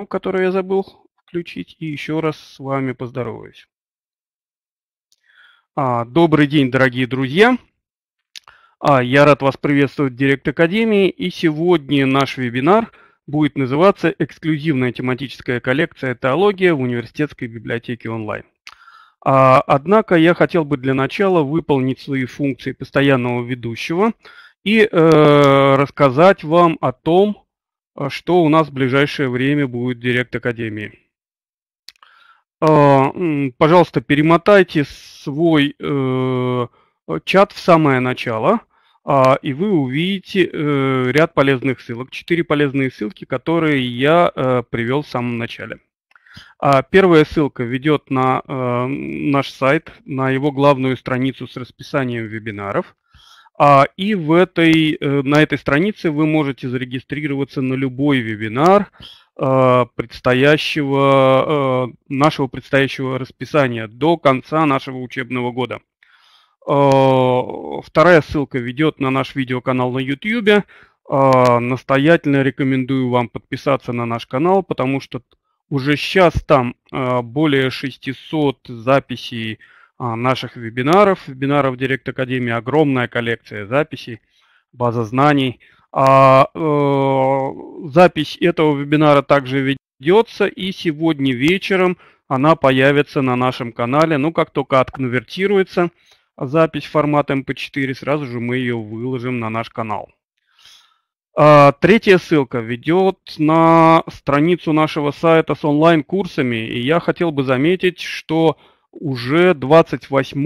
Ну, которую я забыл включить, и еще раз с вами поздороваюсь. А, добрый день, дорогие друзья! А, я рад вас приветствовать в Директ Академии, и сегодня наш вебинар будет называться «Эксклюзивная тематическая коллекция «Теология» в университетской библиотеке онлайн». А, однако я хотел бы для начала выполнить свои функции постоянного ведущего и э, рассказать вам о том, а что у нас в ближайшее время будет директ Академии. А, пожалуйста, перемотайте свой э, чат в самое начало, а, и вы увидите э, ряд полезных ссылок, четыре полезные ссылки, которые я э, привел в самом начале. Первая ссылка ведет на наш сайт, на его главную страницу с расписанием вебинаров. А, и в этой, э, на этой странице вы можете зарегистрироваться на любой вебинар а, предстоящего, э, нашего предстоящего расписания до конца нашего учебного года. А, вторая ссылка ведет на наш видеоканал на YouTube. А, настоятельно рекомендую вам подписаться на наш канал, потому что уже сейчас там более 600 записей а, наших вебинаров, вебинаров Директ Академии, огромная коллекция записей, база знаний. А, э, запись этого вебинара также ведется и сегодня вечером она появится на нашем канале. Ну, как только отконвертируется запись в формат MP4, сразу же мы ее выложим на наш канал. А, третья ссылка ведет на страницу нашего сайта с онлайн-курсами. И я хотел бы заметить, что уже 28 э,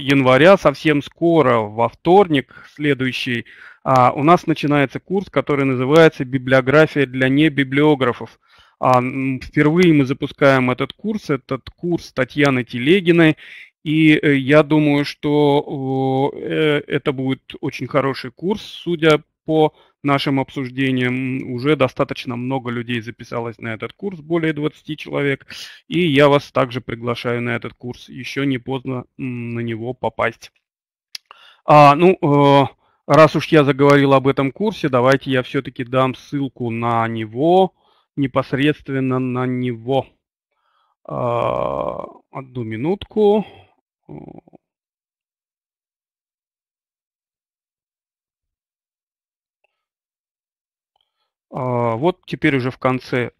января, совсем скоро, во вторник следующий, э, у нас начинается курс, который называется «Библиография для небиблиографов». А, впервые мы запускаем этот курс, этот курс Татьяны Телегиной, и э, я думаю, что э, э, это будет очень хороший курс, судя по нашим обсуждением. Уже достаточно много людей записалось на этот курс, более 20 человек. И я вас также приглашаю на этот курс. Еще не поздно на него попасть. А, ну, э, раз уж я заговорил об этом курсе, давайте я все-таки дам ссылку на него, непосредственно на него. А, одну минутку. А, вот теперь уже в конце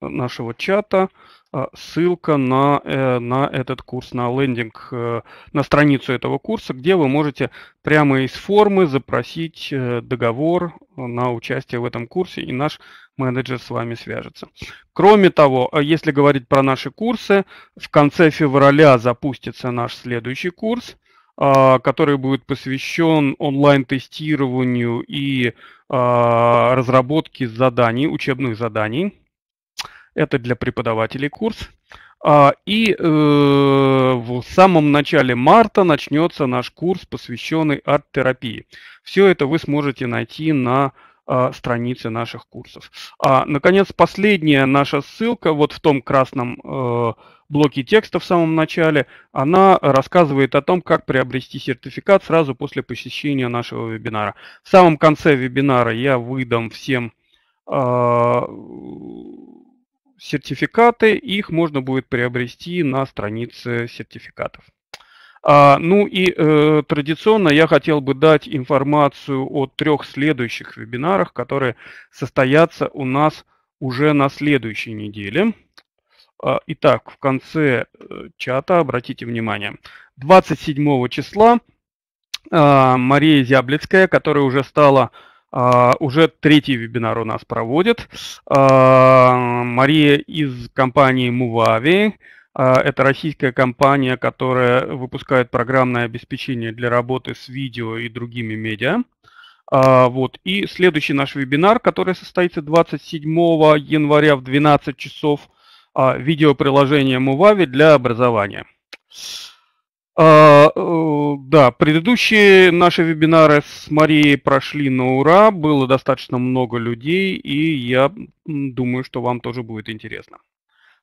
нашего чата а, ссылка на, э, на этот курс, на лендинг, э, на страницу этого курса, где вы можете прямо из формы запросить э, договор на участие в этом курсе, и наш менеджер с вами свяжется. Кроме того, а, если говорить про наши курсы, в конце февраля запустится наш следующий курс. А, который будет посвящен онлайн-тестированию и а, разработке заданий, учебных заданий. Это для преподавателей курс. А, и э, в самом начале марта начнется наш курс, посвященный арт-терапии. Все это вы сможете найти на странице наших курсов. А, наконец, последняя наша ссылка вот в том красном э, блоке текста в самом начале, она рассказывает о том, как приобрести сертификат сразу после посещения нашего вебинара. В самом конце вебинара я выдам всем а, сертификаты, их можно будет приобрести на странице сертификатов. А, ну и э, традиционно я хотел бы дать информацию о трех следующих вебинарах, которые состоятся у нас уже на следующей неделе. А, итак, в конце э, чата, обратите внимание, 27 числа а, Мария Зяблицкая, которая уже стала, а, уже третий вебинар у нас проводит. Мария из компании Мувави. Это российская компания, которая выпускает программное обеспечение для работы с видео и другими медиа. Вот. И следующий наш вебинар, который состоится 27 января в 12 часов – а, видеоприложение Movavi для образования. А, э, да, предыдущие наши вебинары с Марией прошли на ура, было достаточно много людей, и я думаю, что вам тоже будет интересно.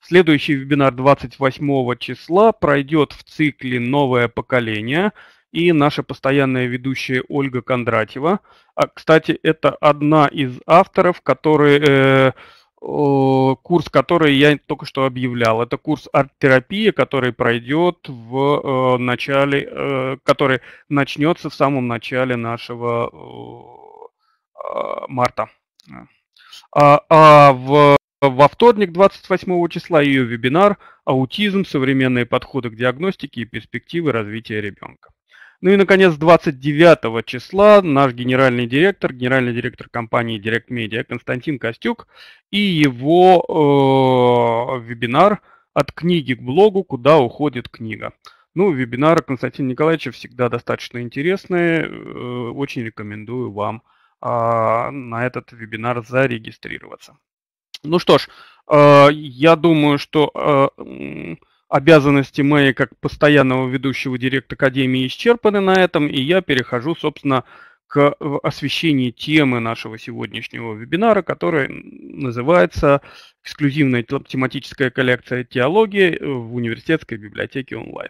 Следующий вебинар 28 числа пройдет в цикле «Новое поколение» и наша постоянная ведущая Ольга Кондратьева. А, кстати, это одна из авторов, которые... Э, Э, курс, который я только что объявлял. Это курс арт-терапии, который пройдет в э, начале, э, который начнется в самом начале нашего марта. А, а в, во вторник, 28 числа, ее вебинар «Аутизм. Современные подходы к диагностике и перспективы развития ребенка». Ну и, наконец, 29 числа наш генеральный директор, генеральный директор компании Direct Media Константин Костюк и его э, вебинар «От книги к блогу. Куда уходит книга?». Ну, вебинары Константина Николаевича всегда достаточно интересные. Э, очень рекомендую вам э, на этот вебинар зарегистрироваться. Ну что ж, э, я думаю, что... Э, обязанности мои как постоянного ведущего директора Академии исчерпаны на этом, и я перехожу, собственно, к освещению темы нашего сегодняшнего вебинара, который называется «Эксклюзивная тематическая коллекция теологии в университетской библиотеке онлайн».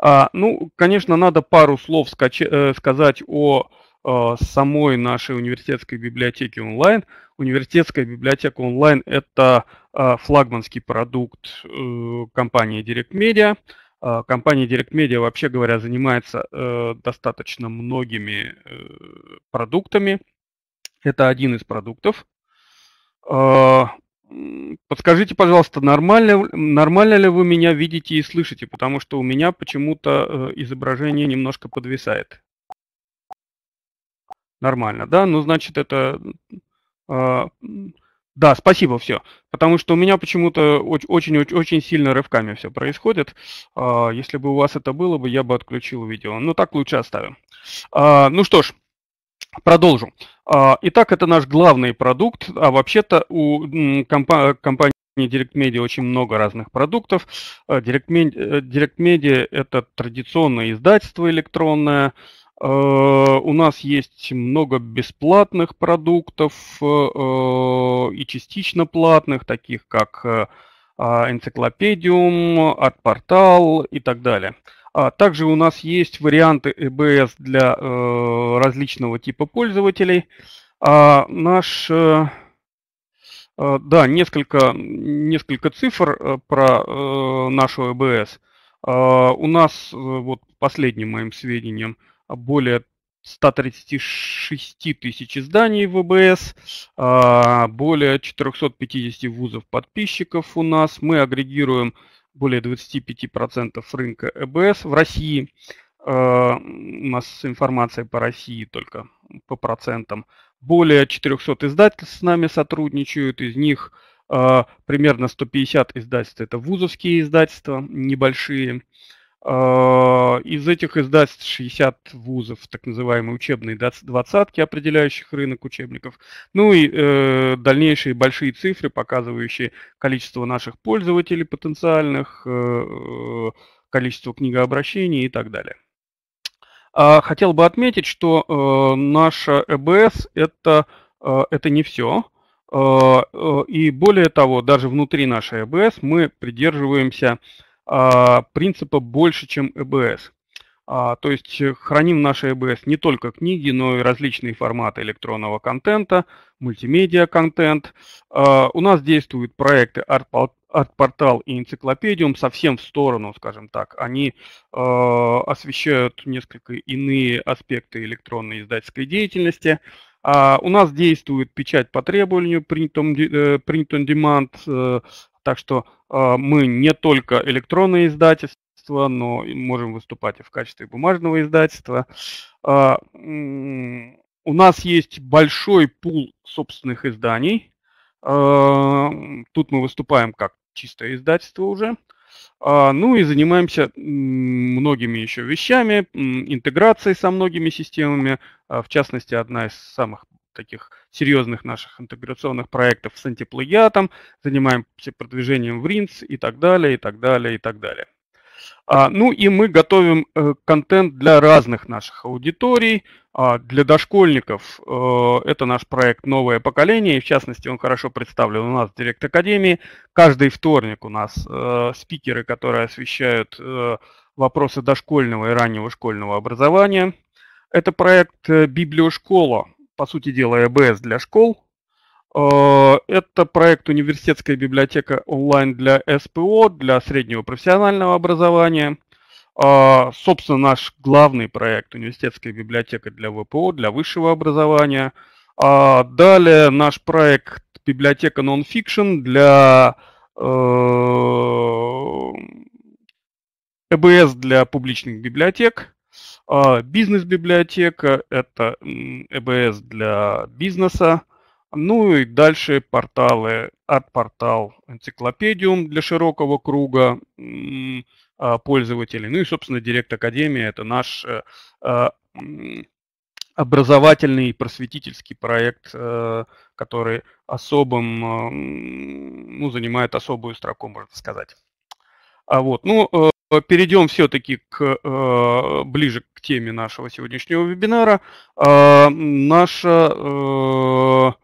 А, ну, конечно, надо пару слов э, сказать о Э, самой нашей университетской библиотеки онлайн. Университетская библиотека онлайн – это э, флагманский продукт э, компании Direct Media. Компания Direct Media, вообще говоря, занимается достаточно многими продуктами. Это один из продуктов. Подскажите, пожалуйста, нормально, нормально ли вы меня видите и слышите, потому что у меня почему-то изображение немножко подвисает. Нормально, да? Ну, значит, это... Э, да, спасибо, все. Потому что у меня почему-то очень-очень сильно рывками все происходит. Э, если бы у вас это было бы, я бы отключил видео. Но ну, так лучше оставим. Э, ну что ж, продолжу. Э, итак, это наш главный продукт. А вообще-то у компа- компании Direct Media очень много разных продуктов. Э, Direct Media, Direct Media это традиционное издательство электронное, Э, у нас есть много бесплатных продуктов э, и частично платных, таких как э, а, энциклопедиум, артпортал и так далее. А также у нас есть варианты EBS для различного типа пользователей. А наш да, несколько, несколько цифр про нашу ЭБС. У нас, вот последним моим сведением, более 136 тысяч изданий в ВБС, а, более 450 вузов подписчиков у нас. Мы агрегируем более 25% рынка ЭБС в России. А, у нас информация по России только по процентам. Более 400 издательств с нами сотрудничают, из них а, примерно 150 издательств это вузовские издательства, небольшие. А, из этих издательств 60 вузов, так называемые учебные двадцатки, определяющих рынок учебников. Ну и э, дальнейшие большие цифры, показывающие количество наших пользователей потенциальных, э, э количество книгообращений и так далее. А хотел бы отметить, что э, наша ЭБС это, э, это не все. Э, э, и более того, даже внутри нашей ЭБС мы придерживаемся а, принципа больше, чем ЭБС. А, то есть э, храним наши ЭБС не только книги, но и различные форматы электронного контента, мультимедиа-контент. А, у нас действуют проекты арт-портал и энциклопедиум совсем в сторону, скажем так. Они э, освещают несколько иные аспекты электронной издательской деятельности. А у нас действует печать по требованию, print on, э, print on demand, э, так что а, мы не только электронное издательство, но можем выступать и в качестве бумажного издательства. А, у нас есть большой пул собственных изданий. А, тут мы выступаем как чистое издательство уже. Ну и занимаемся многими еще вещами, интеграцией со многими системами. В частности, одна из самых таких серьезных наших интеграционных проектов с антиплагиатом, занимаемся продвижением в РИНС и так далее, и так далее, и так далее. А, ну и мы готовим э, контент для разных наших аудиторий. А, для дошкольников э, это наш проект «Новое поколение», и в частности он хорошо представлен у нас в Директ Академии. Каждый вторник у нас э, спикеры, которые освещают э, вопросы дошкольного и раннего школьного образования. Это проект э, «Библиошкола», по сути дела, ЭБС для школ. Э, это проект университетская библиотека онлайн для СПО, для среднего профессионального образования. Э, собственно, наш главный проект университетская библиотека для ВПО, для высшего образования. Э, далее наш проект библиотека нонфикшн для ЭБС для публичных библиотек. А, бизнес-библиотека – это ЭБС для бизнеса. Ну и дальше порталы. от портал энциклопедиум для широкого круга а, пользователей. Ну и, собственно, Директ Академия – это наш э, а, образовательный и просветительский проект, э, который особым, э, ну, занимает особую строку, можно сказать. А вот, ну, Э, перейдем все-таки к, э, ближе к теме нашего сегодняшнего вебинара. Э, наша,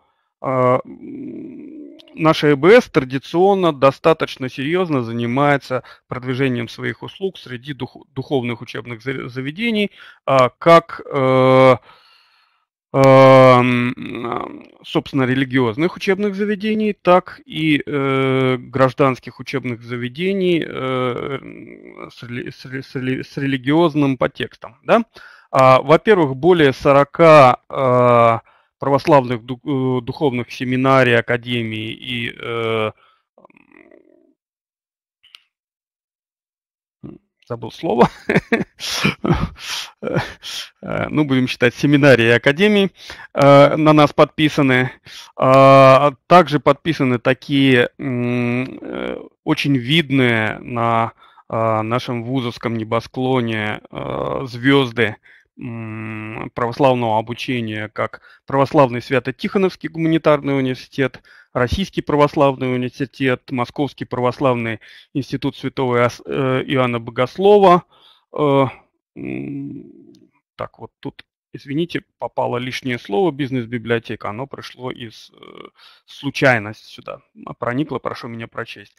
наша ЭБС традиционно достаточно серьезно занимается продвижением своих услуг среди духовных учебных заведений, а как Эм, собственно, религиозных учебных заведений, так и э, гражданских учебных заведений э, с, религиозным подтекстом. Да? А, во-первых, более 40 э, православных духовных семинарий, академий и забыл слово, ну, будем считать, семинарии и академии э, на нас подписаны. А, а также подписаны такие э, очень видные на э, нашем вузовском небосклоне звезды православного обучения, как Православный Свято-Тихоновский гуманитарный университет, Российский православный университет, Московский православный институт святого э, Иоанна Богослова. Э, так вот, тут, извините, попало лишнее слово «бизнес-библиотека». Оно пришло из э, случайности сюда, проникло, прошу меня прочесть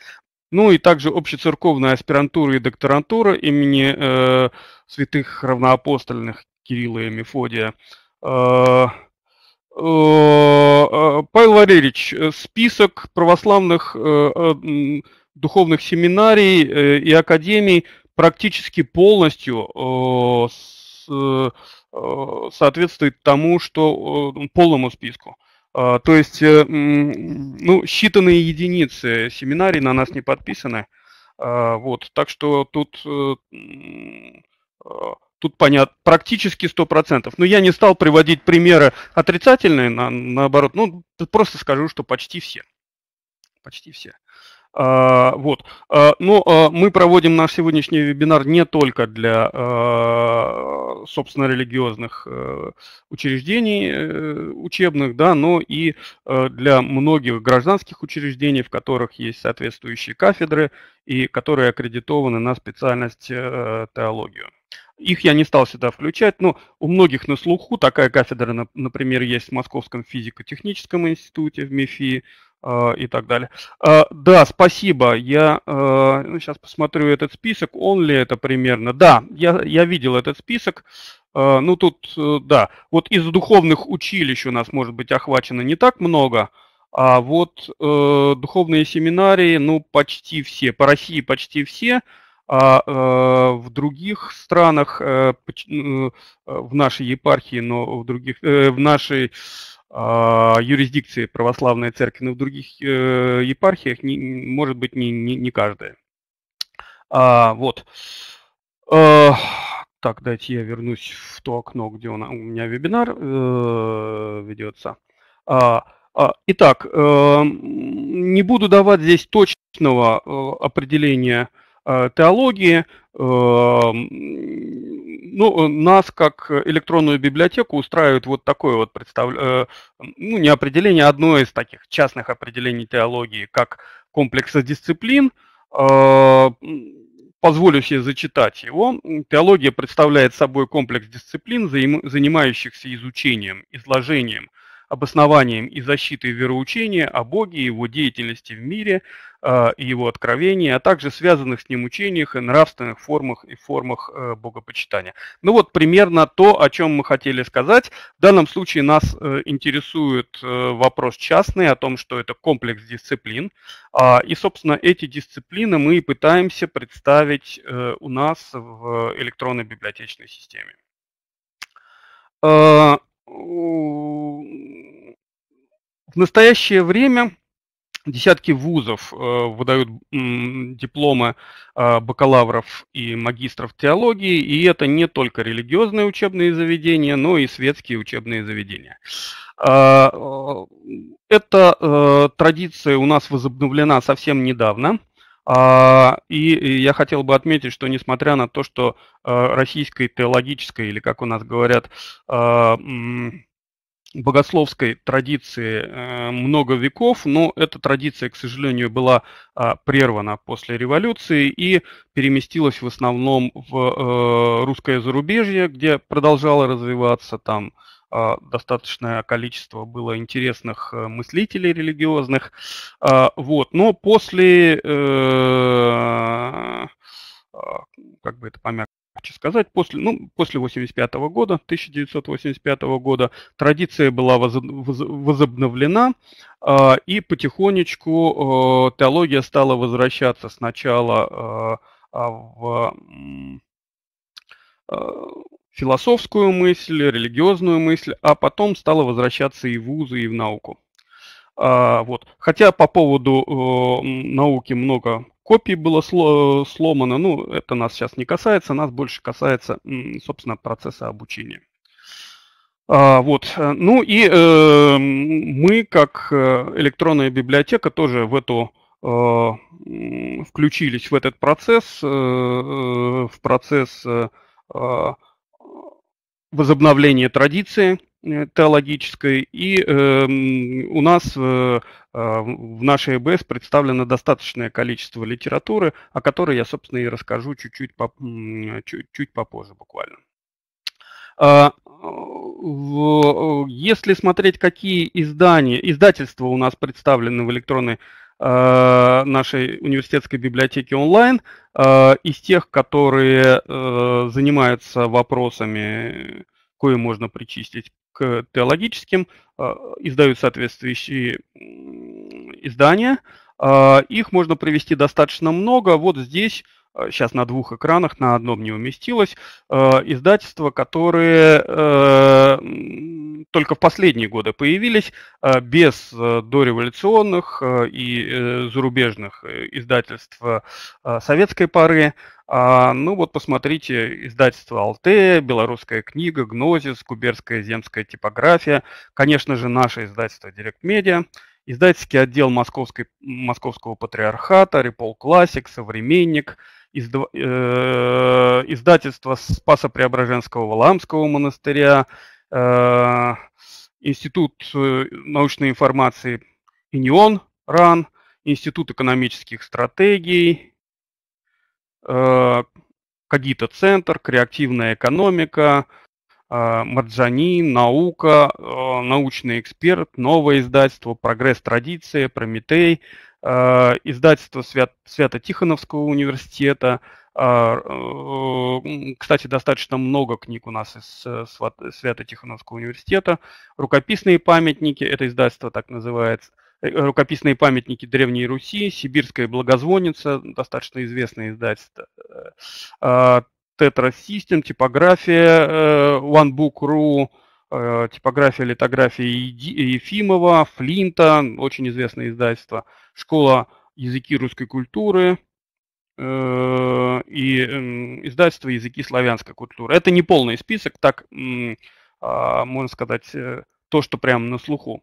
ну и также общецерковная аспирантура и докторантура имени э, святых равноапостольных Кирилла и Мефодия. Э, э, э Павел Валерьевич, список православных э, э духовных семинарий э, и академий практически полностью э, с, э, э соответствует тому, что э, полному списку. А, то есть, э, ну, считанные единицы семинарий на нас не подписаны. А, вот, так что тут, э, а, тут понятно, практически 100%. Но я не стал приводить примеры отрицательные, на, наоборот, ну, просто скажу, что почти все. Почти все. А, вот. А, но ну, а, мы проводим наш сегодняшний вебинар не только для, собственно, религиозных э, учреждений э, учебных, да, но и э, для многих гражданских учреждений, в которых есть соответствующие кафедры и которые аккредитованы на специальность теологию. Их я не стал сюда включать, но у многих на слуху такая кафедра, например, есть в Московском физико-техническом институте в МИФИ, а, и так далее. А, да, спасибо. Я а, ну, сейчас посмотрю этот список. Он ли это примерно? Да, я, я видел этот список. Ну тут, э, да, вот из духовных училищ у нас, может быть, охвачено не так много, а вот э, духовные семинарии, ну почти все, по России почти все, а э, в других странах, в нашей епархии, но в других, в нашей а, юрисдикции православной церкви, но в других э, епархиях не, может быть не, не, не каждая. А, вот. А, так, дайте я вернусь в то окно, где у меня вебинар э, ведется. А, а, итак, э, не буду давать здесь точного определения теологии. Эм, ну, нас как электронную библиотеку устраивает вот такое вот представление, э, ну, не определение, одно из таких частных определений теологии, как комплекса дисциплин, э, позволю себе зачитать его. Теология представляет собой комплекс дисциплин, занимающихся изучением, изложением, обоснованием и защитой вероучения о Боге, его деятельности в мире э, и его откровении, а также связанных с ним учениях и нравственных формах и формах э, богопочитания. Ну вот примерно то, о чем мы хотели сказать. В данном случае нас э, интересует э, вопрос частный о том, что это комплекс дисциплин. Э, и, собственно, эти дисциплины мы пытаемся представить э, у нас в электронной библиотечной системе. Э, в настоящее время десятки вузов э, выдают дипломы э, бакалавров и магистров теологии, и это не только религиозные учебные заведения, но и светские учебные заведения. А, э, эта традиция у нас возобновлена совсем недавно. А, и я хотел бы отметить, что несмотря на то, что российской теологической, или как у нас говорят, богословской традиции э, много веков, но эта традиция, к сожалению, была а, прервана после революции и переместилась в основном в э, русское зарубежье, где продолжала развиваться там а, достаточное количество было интересных э, мыслителей религиозных. А, вот. Но после, как бы это помягче, Хочу сказать, после, ну, после 85 -го года, 1985 -го года, традиция была возобновлена, э, и потихонечку э, теология стала возвращаться сначала э, в философскую мысль, религиозную мысль, а потом стала возвращаться и в вузы, и в науку. вот. Хотя по поводу э, науки много копий было э, сломано. Ну, это нас сейчас не касается, нас больше касается, собственно, процесса обучения. А, вот. Э, ну и э, мы, как электронная библиотека, тоже в эту включились в этот процесс, в процесс возобновления традиции, Э, теологической, и э, у нас э, э, в нашей ЭБС представлено достаточное количество литературы, о которой я, собственно, и расскажу чуть-чуть, чуть, чуть попозже буквально. А, если смотреть, какие издания, издательства у нас представлены в электронной э, нашей университетской библиотеки онлайн, из тех, которые занимаются вопросами, кое можно причистить к теологическим, э, издают соответствующие издания – а, их можно привести достаточно много. Вот здесь сейчас а, на двух экранах, на одном не уместилось, а, издательства, которые э, только в последние годы появились, без э, дореволюционных э, и зарубежных издательств советской поры. Ну вот посмотрите, издательство «Алтея», «Белорусская книга», «Гнозис», «Куберская земская типография», конечно же, наше издательство «Директ Издательский отдел Московской, Московского патриархата, Репол Классик, Современник, изд, э, издательство Спаса Преображенского Валамского монастыря, э, Институт э, научной информации ИНИОН, РАН, Институт экономических стратегий, э, Кагита-центр, креативная экономика – Э, Марджани, наука, э, научный эксперт, новое издательство, прогресс традиции, Прометей, э, издательство Свято-Тихоновского университета. Кстати, достаточно много книг у нас из Свято-Тихоновского университета. Рукописные памятники, это издательство так называется. Рукописные памятники Древней Руси, Сибирская благозвонница, достаточно известное издательство. Tetra System, типография э, OneBook.ru, э, типография литографии Ефимова, Флинта, очень известное издательство, школа языки русской культуры э, и эм, издательство языки славянской культуры. Это не полный список, так, а, можно сказать, то, что прямо на слуху.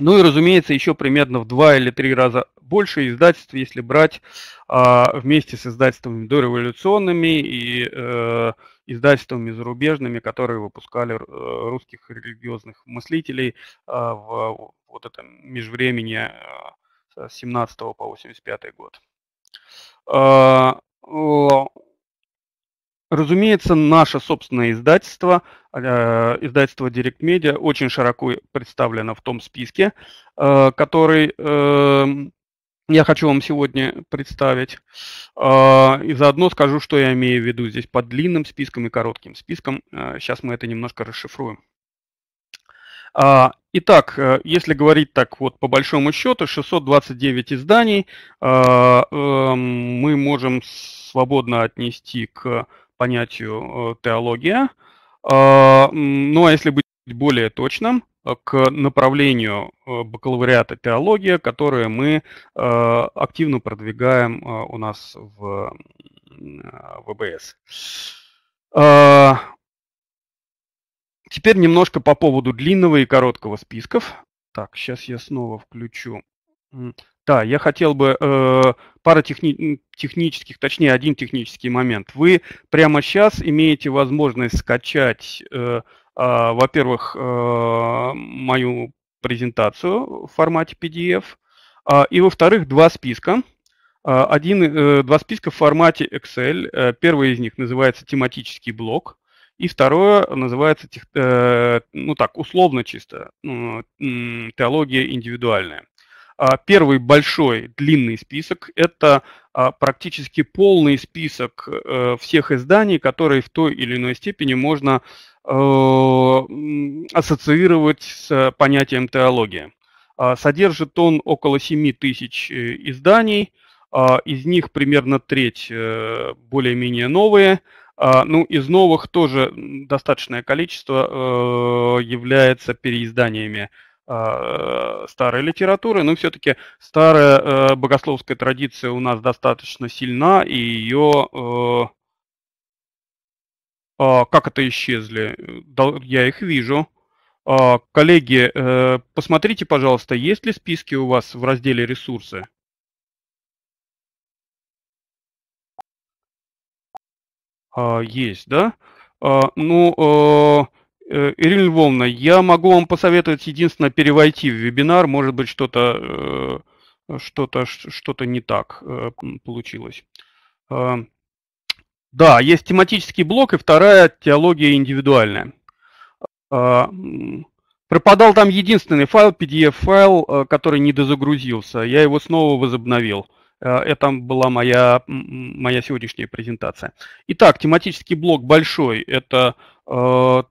Ну и, разумеется, еще примерно в два или три раза больше издательств, если брать а, вместе с издательствами дореволюционными и э, издательствами зарубежными, которые выпускали э, русских религиозных мыслителей э, в вот этом межвремени э, с 17 по 85 год. Э, Разумеется, наше собственное издательство, э, издательство Direct Media, очень широко представлено в том списке, э, который эм, я хочу вам сегодня представить. Э, и заодно скажу, что я имею в виду здесь под длинным списком и коротким списком. Сейчас мы это немножко расшифруем. А, итак, э, если говорить так вот по большому счету, 629 изданий а, эм, мы можем свободно отнести к понятию э, теология. А, ну а если быть более точным, э, к направлению бакалавриата теология, которое мы активно продвигаем у нас в ВБС. Теперь немножко по поводу длинного и короткого списков. Так, сейчас я снова включу. Да, я хотел бы э, пара техни- технических, точнее один технический момент. Вы прямо сейчас имеете возможность скачать, э, э, во-первых, э, мою презентацию в формате PDF, э, а, и во-вторых, два списка. А, один, э, два списка в формате Excel. Э, первый из них называется тематический блок. И второе называется, э, ну так, условно чисто, ну, теология индивидуальная. А первый большой длинный список – это а, практически полный список э, всех изданий, которые в той или иной степени можно э, ассоциировать с понятием теология. А содержит он около 7 тысяч изданий, из них примерно треть более-менее новые – а, ну, из новых тоже достаточное количество э, является переизданиями а, старой литературы, но все-таки старая э, богословская традиция у нас достаточно сильна, и ее... Э, а, как это исчезли? Я их вижу. Коллеги, посмотрите, пожалуйста, есть ли списки у вас в разделе «Ресурсы»? А, есть, да? А, ну, а, э, Ирина Львовна, я могу вам посоветовать единственно перевойти в вебинар, может быть, что-то э, что-то что-то не так э, получилось. Да, есть тематический блок и вторая теология индивидуальная. Пропадал там единственный файл, PDF-файл, который не дозагрузился. Я его снова возобновил. Э, это была моя, моя сегодняшняя презентация. Итак, тематический блок большой. Это э,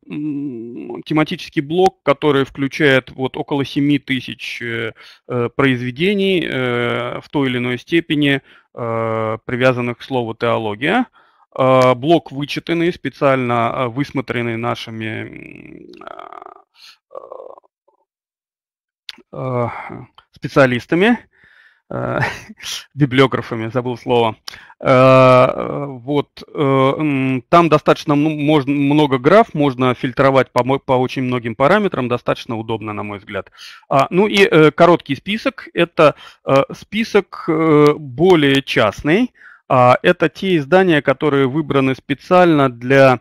тематический блок, который включает вот около 7 тысяч э, э, произведений э, в той или иной степени, э, привязанных к слову «теология». Э, блок вычитанный, специально э, высмотренный нашими э, специалистами. Э, библиографами, забыл слово. Э, вот, э, там достаточно можно, много граф, можно фильтровать по, по очень многим параметрам, достаточно удобно, на мой взгляд. А, ну и короткий список, это список более частный, а, это те издания, которые выбраны специально для,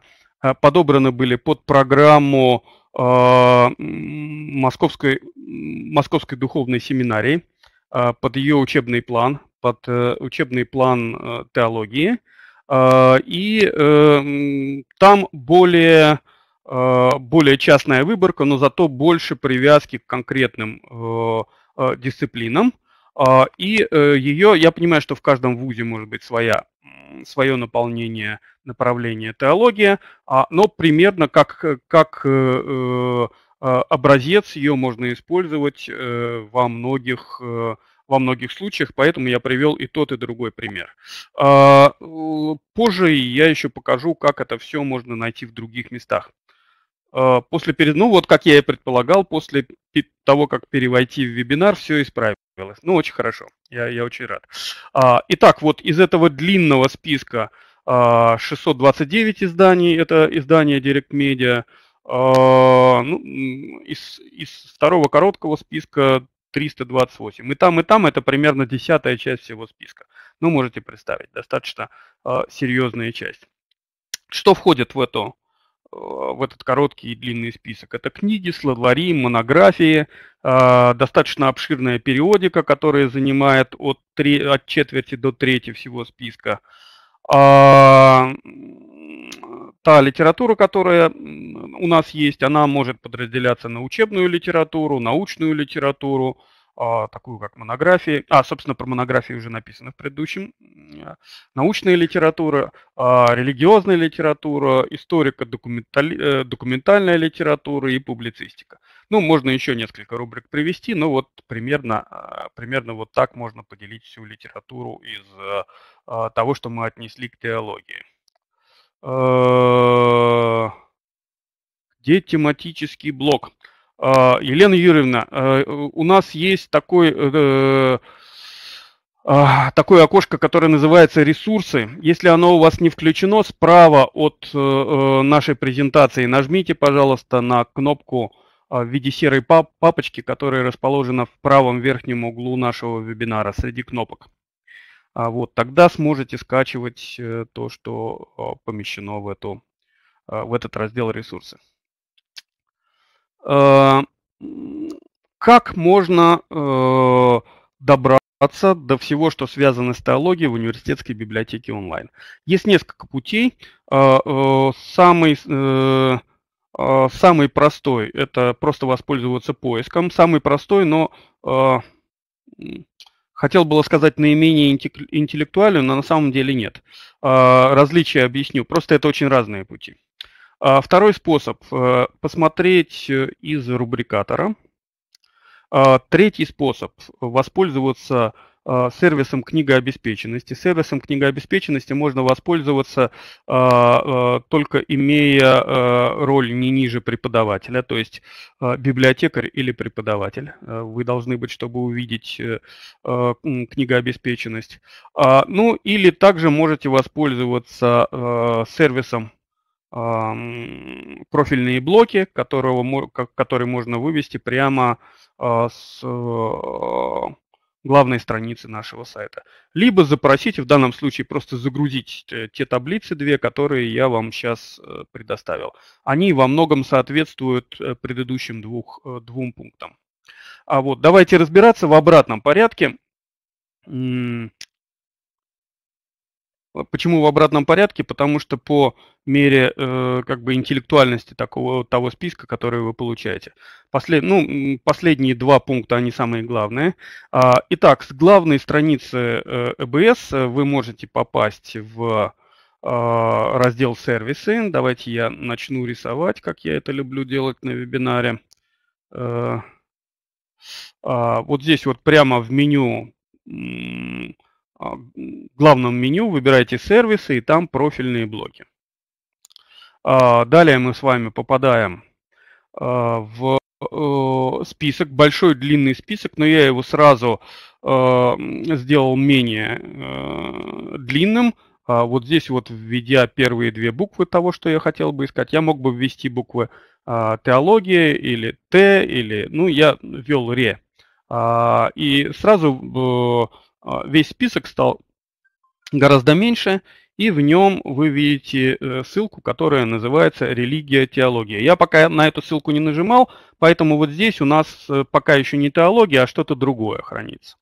подобраны были под программу Московской, Московской духовной семинарии. А, под ее учебный план, под э, учебный план э, теологии. А, и эм, там более, э, более частная выборка, но зато больше привязки к конкретным дисциплинам. А, и ее, я понимаю, что в каждом вузе может быть своя, свое наполнение, направление теология, но примерно как, как а, образец, ее можно использовать э, во многих, э, во многих случаях, поэтому я привел и тот, и другой пример. А, позже я еще покажу, как это все можно найти в других местах. А, после перед, ну вот как я и предполагал, после того, как перевойти в вебинар, все исправилось. Ну, очень хорошо, я, я очень рад. Итак, вот из этого длинного списка 629 изданий, это издание Direct Media, а, ну, из, из второго короткого списка 328. И там, и там это примерно десятая часть всего списка. Ну, можете представить, достаточно э, серьезная часть. Что входит в, эту, э, в этот короткий и длинный список? Это книги, словари, монографии, э, достаточно обширная периодика, которая занимает от, три, от четверти до трети всего списка. Э, та литература, которая у нас есть, она может подразделяться на учебную литературу, научную литературу, а, такую как монографии. А, собственно, про монографии уже написано в предыдущем. Научная литература, а, религиозная литература, историко-документальная э, литература и публицистика. Ну, можно еще несколько рубрик привести, но вот примерно, а, примерно вот так можно поделить всю литературу из того, что мы отнесли к теологии. Э, где тематический блок? А, Елена Юрьевна, э, у нас есть такой э, а, такое окошко, которое называется «Ресурсы». Если оно у вас не включено, справа от нашей презентации нажмите, пожалуйста, на кнопку а, в виде серой папочки, которая расположена в правом верхнем углу нашего вебинара среди кнопок а вот тогда сможете скачивать э, то, что а, помещено в, эту, а, в этот раздел ресурсы. А, как можно э, добраться до всего, что связано с теологией в университетской библиотеке онлайн? Есть несколько путей. Э, самый Самый простой – это просто воспользоваться поиском. Самый простой, но Хотел было сказать наименее интеллектуальную, но на самом деле нет. А, различия объясню. Просто это очень разные пути. А, второй способ э, – посмотреть э, из рубрикатора. А, третий способ – воспользоваться а, сервисом книгообеспеченности. Сервисом книгообеспеченности можно воспользоваться а, а, только имея роль не ниже преподавателя, то есть библиотекарь или преподаватель. Вы должны быть, чтобы увидеть э, книгообеспеченность. Ну или также можете воспользоваться сервисом профильные блоки, которого, который можно вывести прямо с главной страницы нашего сайта. Либо запросите, в данном случае просто загрузить э, те таблицы две, которые я вам сейчас э, предоставил. Они во многом соответствуют э, предыдущим двух, двум пунктам. А вот давайте разбираться в обратном порядке. А почему в обратном порядке? Потому что по мере э, как бы интеллектуальности такого того списка, который вы получаете. Послед, ну, последние два пункта, они самые главные. А, итак, с главной страницы э, ЭБС э, вы можете попасть в э, раздел сервисы. Давайте я начну рисовать, как я это люблю делать на вебинаре. Э, э, вот здесь вот прямо в меню а, главном меню выбираете сервисы и там профильные блоки. А, далее мы с вами попадаем а, в э, список, большой длинный список, но я его сразу сделал менее э, длинным. Вот здесь вот введя первые две буквы того, что я хотел бы искать, я мог бы ввести буквы теология или Т, или, ну, я ввел ре. И сразу э, а, весь список стал гораздо меньше, и в нем вы видите э, ссылку, которая называется «Религия, теология». Я пока на эту ссылку не нажимал, поэтому вот здесь у нас э, пока еще не теология, а что-то другое хранится.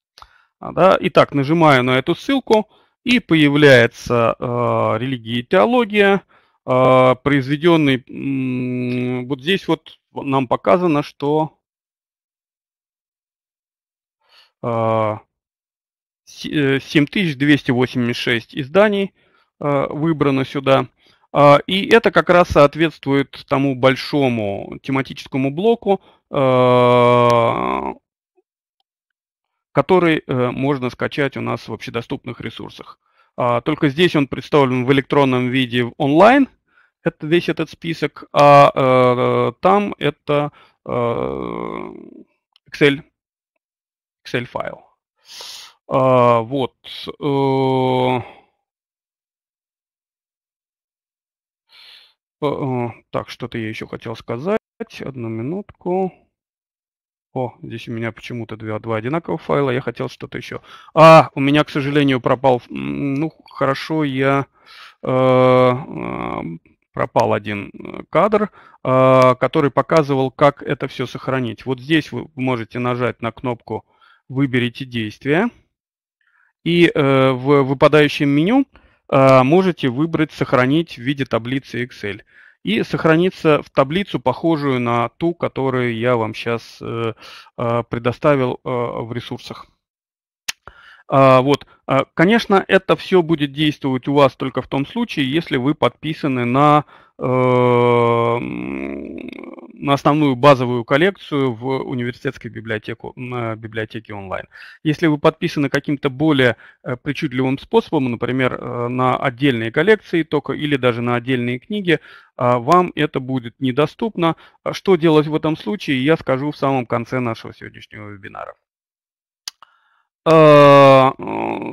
А, да? Итак, нажимаю на эту ссылку, и появляется э, «Религия и теология», э, произведенный... Э, вот здесь вот нам показано, что... Э, 7286 э, изданий э, выбрано сюда. А, и это как раз соответствует тому большому тематическому блоку, э, который можно скачать у нас в общедоступных ресурсах. А, только здесь он представлен в электронном виде онлайн, это весь этот список, а там это Excel, Excel файл. А, вот. Э, э, э, так, что-то я еще хотел сказать. Одну минутку. О, здесь у меня почему-то два, два одинаковых файла. Я хотел что-то еще. А, у меня, к сожалению, пропал. Ну, хорошо, я э, а, пропал один кадр, э, который показывал, как это все сохранить. Вот здесь вы можете нажать на кнопку «Выберите действие». И э, в выпадающем меню э, можете выбрать «Сохранить» в виде таблицы Excel. И сохранится в таблицу, похожую на ту, которую я вам сейчас э, предоставил в ресурсах. А, вот, а, конечно, это все будет действовать у вас только в том случае, если вы подписаны на Э, на основную базовую коллекцию в университетской библиотеку, на библиотеке онлайн. Если вы подписаны каким-то более э, причудливым способом, например, э, на отдельные коллекции только или даже на отдельные книги, вам это будет недоступно. Что делать в этом случае, я скажу в самом конце нашего сегодняшнего вебинара.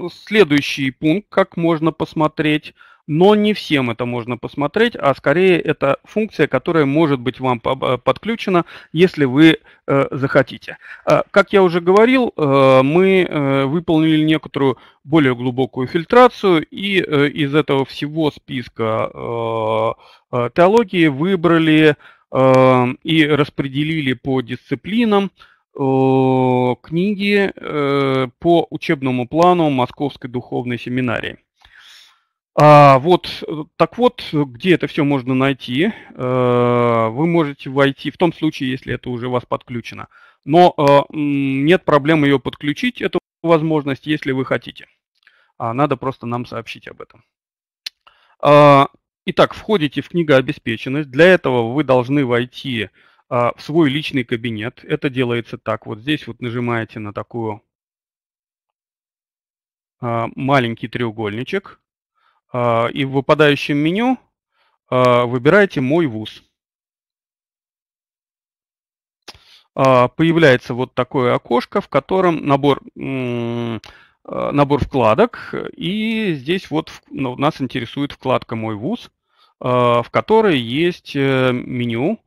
Следующий пункт, как можно посмотреть – но не всем это можно посмотреть, а скорее это функция, которая может быть вам э, подключена, если вы э, захотите. А, как я уже говорил, э, мы выполнили некоторую более глубокую фильтрацию, и из этого всего списка теологии выбрали и распределили по дисциплинам книги по учебному плану Московской духовной семинарии. А, вот, так вот, где это все можно найти? Э, вы можете войти, в том случае, если это уже у вас подключено. Но э, нет проблем ее подключить, эту возможность, если вы хотите. А, надо просто нам сообщить об этом. А, итак, входите в книгообеспеченность. Для этого вы должны войти а, в свой личный кабинет. Это делается так. Вот здесь вот нажимаете на такую маленький треугольничек а, и в выпадающем меню а, выбираете «Мой вуз». А, появляется вот такое окошко, в котором набор, набор вкладок. И здесь вот ну, нас интересует вкладка «Мой вуз», в которой есть э, меню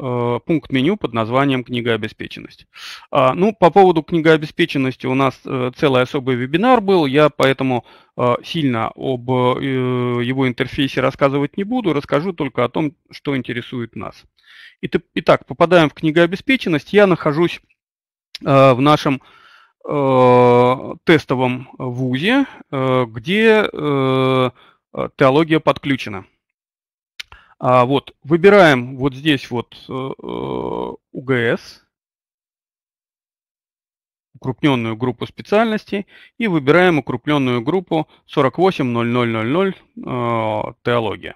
Э, пункт меню под названием «Книгообеспеченность». А, ну, по поводу книгообеспеченности у нас э, целый особый вебинар был, я поэтому э, сильно об его интерфейсе рассказывать не буду, расскажу только о том, что интересует нас. Итак, попадаем в книгообеспеченность. Я нахожусь в нашем тестовом вузе, где теология подключена. А, вот, выбираем вот здесь вот э, э, УГС, укрупненную группу специальностей, и выбираем укрупненную группу 480000 э, теология.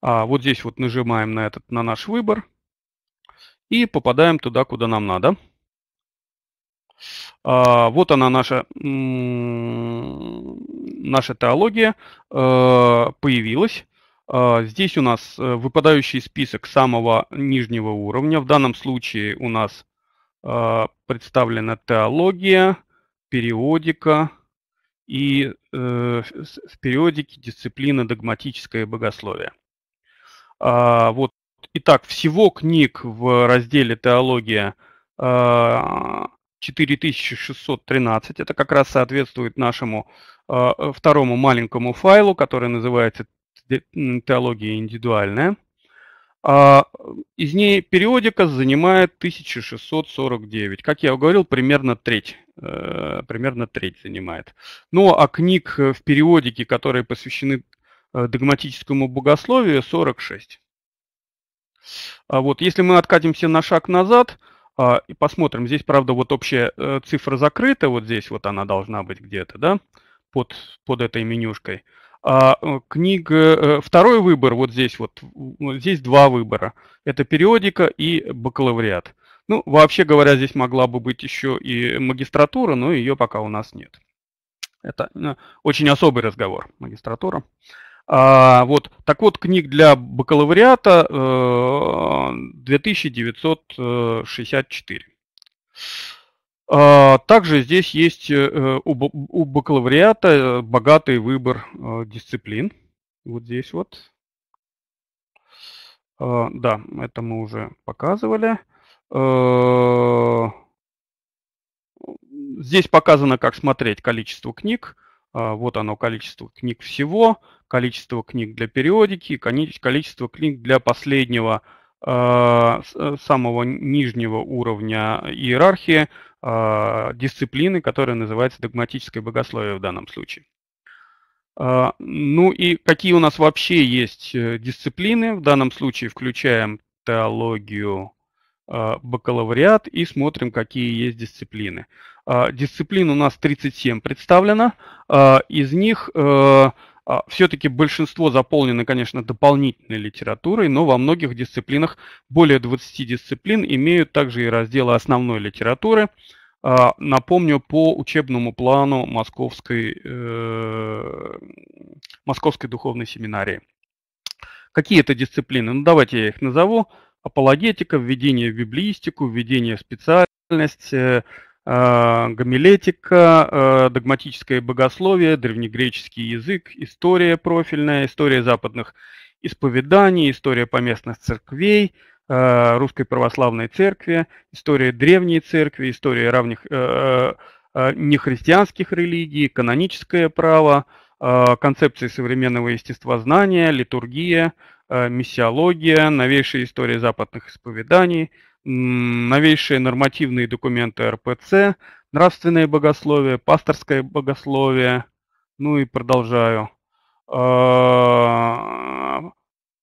А вот здесь вот нажимаем на этот, на наш выбор и попадаем туда, куда нам надо. А, вот она наша, наша теология появилась. А, здесь у нас э, выпадающий список самого нижнего уровня. В данном случае у нас а, представлена теология, периодика и э, в периодике дисциплина догматическое богословие. А, вот. Итак, всего книг в разделе «Теология» 4613. Это как раз соответствует нашему второму маленькому файлу, который называется теология индивидуальная. А, из ней периодика занимает 1649. Как я говорил, примерно треть, э, примерно треть занимает. Ну а книг э, в периодике, которые посвящены э, догматическому богословию, 46. А вот если мы откатимся на шаг назад а, и посмотрим, здесь, правда, вот общая цифра закрыта, вот здесь вот она должна быть где-то, да, под, под этой менюшкой – а э, книга э, «Второй выбор» вот здесь вот, здесь два выбора. Это периодика и бакалавриат. Ну, вообще говоря, здесь могла бы быть еще и магистратура, но ее пока у нас нет. Это э, очень особый разговор, магистратура. А, вот, так вот, книг для бакалавриата 2964. А, также здесь есть э, э, у бакалавриата э, богатый выбор дисциплин. Вот здесь вот. А, да, это мы уже показывали. Здесь показано, как смотреть количество книг. А, вот оно, количество книг всего, количество книг для периодики, количество книг для последнего самого нижнего уровня иерархии – а, дисциплины, которая называется догматическое богословие в данном случае. А, ну и какие у нас вообще есть э, дисциплины, в данном случае включаем теологию, а, бакалавриат и смотрим, какие есть дисциплины. Дисциплин у нас 37 представлено, из них э, а, Все-таки большинство заполнено, конечно, дополнительной литературой, но во многих дисциплинах более 20 дисциплин имеют также и разделы основной литературы. А, напомню, по учебному плану Московской, э, Московской духовной семинарии. Какие это дисциплины? Ну, давайте я их назову. Апологетика, введение в библиистику, введение в специальность, э, Э, гомилетика, э, догматическое богословие, древнегреческий язык, история профильная, история западных исповеданий, история поместных церквей, э, русской православной церкви, история древней церкви, история равних нехристианских религий, каноническое право, концепции современного естествознания, литургия, миссиология, новейшая история западных исповеданий – новейшие нормативные документы РПЦ, нравственное богословие, пасторское богословие, ну и продолжаю, а,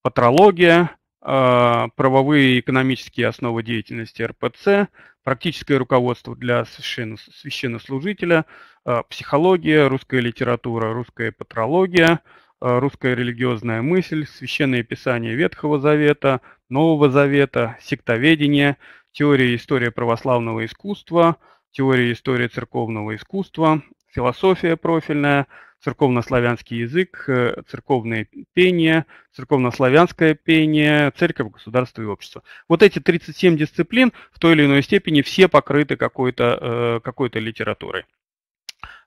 патрология, а, правовые и экономические основы деятельности РПЦ, практическое руководство для священнослужителя, а, психология, русская литература, русская патрология, русская религиозная мысль, священное писание Ветхого Завета – Нового Завета, сектоведения, теория истории православного искусства, теория истории церковного искусства, философия профильная, церковнославянский язык, э, церковное пение, церковнославянское пение, церковь, государство и общество. Вот эти 37 дисциплин в той или иной степени все покрыты какой-то э, какой литературой.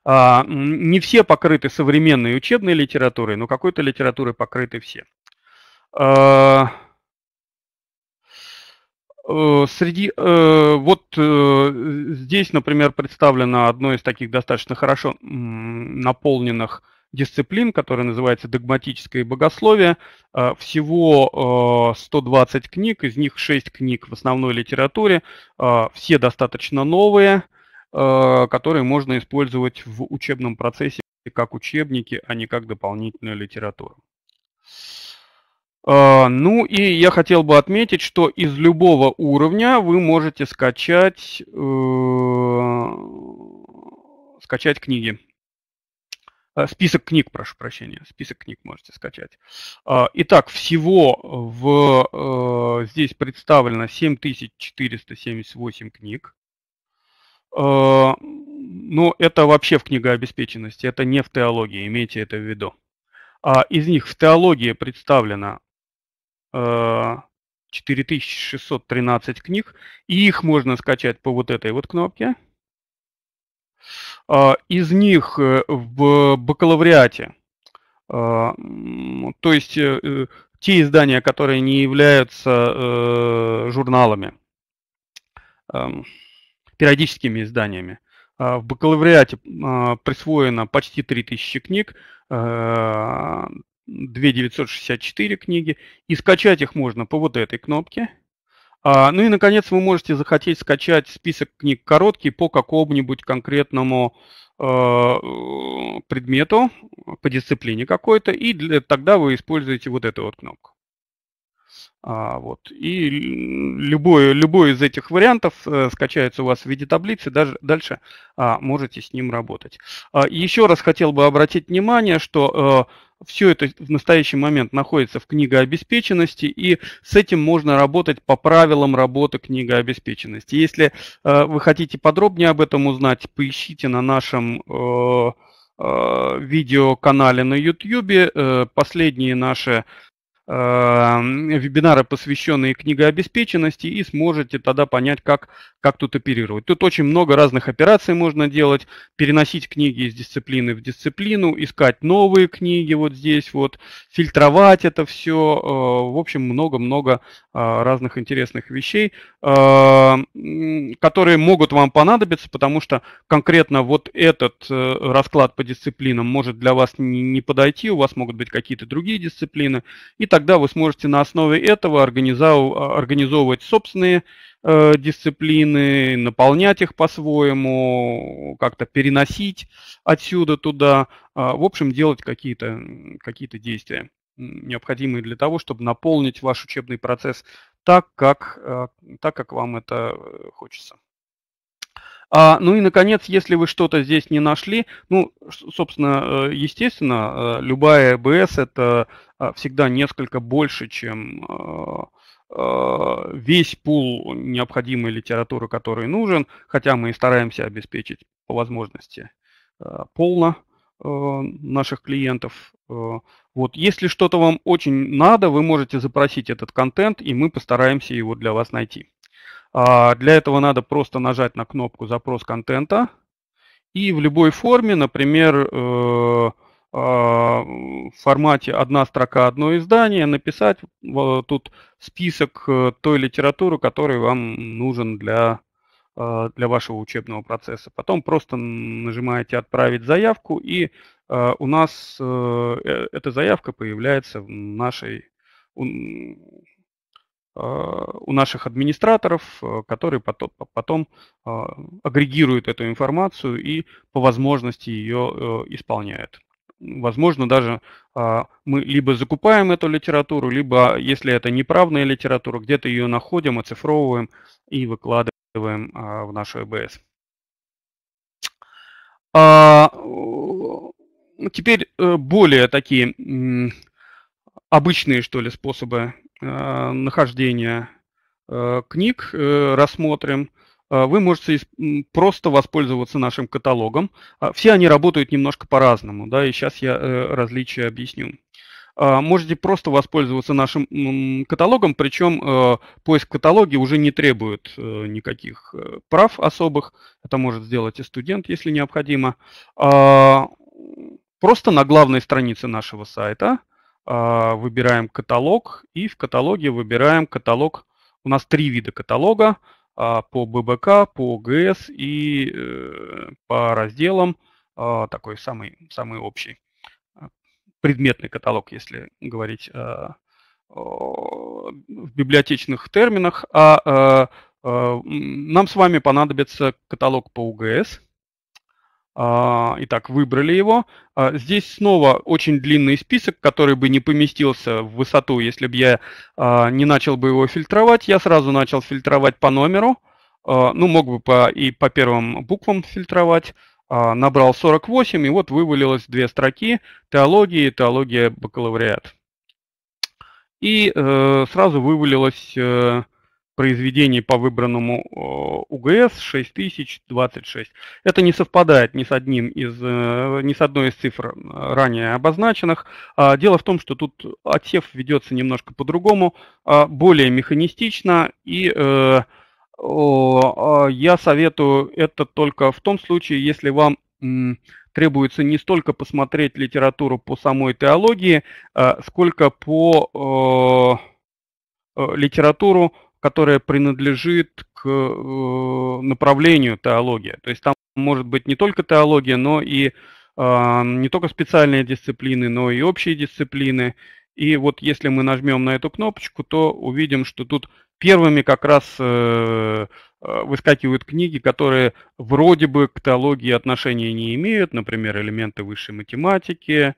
А, не все покрыты современной учебной литературой, но какой-то литературой покрыты все. А, Э, среди э, вот э, здесь, например, представлено одно из таких достаточно хорошо наполненных дисциплин, которая называется «Догматическое богословие». Всего 120 книг, из них 6 книг в основной литературе, все достаточно новые, которые можно использовать в учебном процессе как учебники, а не как дополнительную литературу. А, ну и я хотел бы отметить, что из любого уровня вы можете скачать, э, скачать книги. Э, список книг, прошу прощения, список книг можете скачать. А, итак, всего в, э, здесь представлено 7478 книг. Э, но это вообще в книгообеспеченности, это не в теологии, имейте это в виду. Из них в теологии представлено 4613 э, книг, и их можно скачать по вот этой вот кнопке. А, из них э, в бакалавриате, а, то есть э, те издания, которые не являются журналами, эм, периодическими изданиями, а, в бакалавриате присвоено почти 3000 книг, 964 книги, и скачать их можно по вот этой кнопке. А, ну и, наконец, вы можете захотеть скачать список книг короткий по какому-нибудь конкретному э, предмету, по дисциплине какой-то, и для, тогда вы используете вот эту вот кнопку. А, вот. И любой, любой из этих вариантов э, скачается у вас в виде таблицы, даже дальше а, можете с ним работать. А, еще раз хотел бы обратить внимание, что э, все это в настоящий момент находится в книгообеспеченности, и с этим можно работать по правилам работы книгообеспеченности. Если э, вы хотите подробнее об этом узнать, поищите на нашем э, э видеоканале на YouTube. Э, последние наши Э, вебинары, посвященные книгообеспеченности, и сможете тогда понять, как, как тут оперировать. Тут очень много разных операций можно делать, переносить книги из дисциплины в дисциплину, искать новые книги вот здесь вот, фильтровать это все, э, в общем, много-много э, разных интересных вещей, которые могут вам понадобиться, потому что конкретно вот этот расклад по дисциплинам может для вас не подойти, у вас могут быть какие-то другие дисциплины и так тогда вы сможете на основе этого организовывать собственные э, дисциплины, наполнять их по-своему, как-то переносить отсюда туда, а, в общем, делать какие-то какие действия, необходимые для того, чтобы наполнить ваш учебный процесс так, как, э, так, как вам это э, хочется. А, ну и, наконец, если вы что-то здесь не нашли, ну, собственно, э, естественно, э, любая БС это а, всегда несколько больше, чем а, а, весь пул необходимой литературы, который нужен, хотя мы и стараемся обеспечить по возможности э, полно наших клиентов. Вот, если что-то вам очень надо, вы можете запросить этот контент, и мы постараемся его для вас найти. А, для этого надо просто нажать на кнопку «Запрос контента» и в любой форме, например, э, а, в формате «Одна строка, одно издание» написать тут список э, той литературы, который вам нужен для, э, для вашего учебного процесса. Потом просто нажимаете «Отправить заявку» и у нас эта заявка появляется в нашей Э, у наших администраторов, э, которые потом, потом э, агрегируют эту информацию и по возможности ее исполняют. Возможно, даже мы либо закупаем эту литературу, либо, если это неправная литература, где-то ее находим, оцифровываем и выкладываем в нашу ЭБС. А, теперь более такие обычные, что ли, способы Э, нахождения э, книг э, рассмотрим, вы можете просто воспользоваться нашим каталогом. Все они работают немножко по-разному, да, и сейчас я различия объясню. Можете просто воспользоваться нашим каталогом, причем поиск каталоги уже не требует никаких прав особых. Это может сделать и студент, если необходимо. А, просто на главной странице нашего сайта – а, выбираем каталог, и в каталоге выбираем каталог. У нас три вида каталога а, по ББК, по ГС и э, по разделам а, такой самый, самый общий предметный каталог, если говорить в библиотечных терминах, а нам с вами понадобится каталог по УГС, а, итак, выбрали его. А, здесь снова очень длинный список, который бы не поместился в высоту, если бы я а, не начал бы его фильтровать. Я сразу начал фильтровать по номеру. Ну, мог бы по, и по первым буквам фильтровать. Набрал 48, и вот вывалилось две строки «Теология» и «Теология бакалавриат». И э, сразу вывалилось э, произведений по выбранному УГС 6026. Это не совпадает ни с, одним из, э, ни с одной из цифр э, ранее обозначенных. А, дело в том, что тут отсев ведется немножко по-другому, а, более механистично, и э, а, я советую это только в том случае, если вам требуется не столько посмотреть литературу по самой теологии, сколько по литературу которая принадлежит к э, направлению теология. То есть там может быть не только теология, но и а, не только специальные дисциплины, но и общие дисциплины. И вот если мы нажмем на эту кнопочку, то увидим, что тут первыми как раз э, э, выскакивают книги, которые вроде бы к теологии отношения не имеют, например, элементы высшей математики,